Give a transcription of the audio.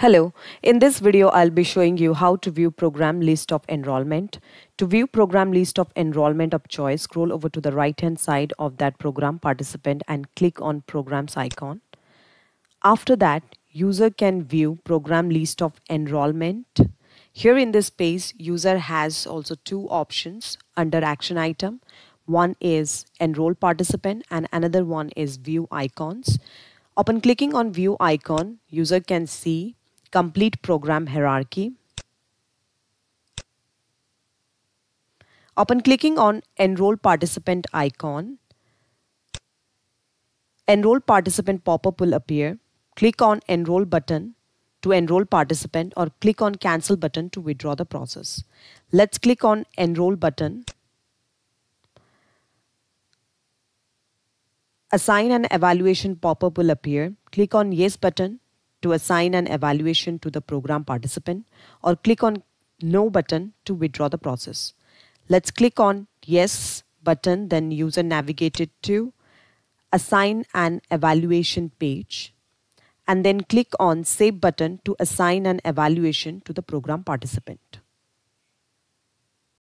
Hello, in this video I'll be showing you how to view program list of enrollment. To view program list of enrollment of choice, scroll over to the right hand side of that program participant and click on programs icon. After that, user can view program list of enrollment. Here in this space, user has also two options under action item. One is enroll participant and another one is view icons. Upon clicking on view icon, user can see complete program hierarchy. Upon clicking on Enroll Participant icon, Enroll Participant pop-up will appear. Click on Enroll button to enroll participant or click on Cancel button to withdraw the process. Let's click on Enroll button. Assign an evaluation pop-up will appear. Click on Yes button to assign an evaluation to the program participant or click on No button to withdraw the process. Let's click on Yes button, then user navigated to Assign an Evaluation page and then click on Save button to assign an evaluation to the program participant.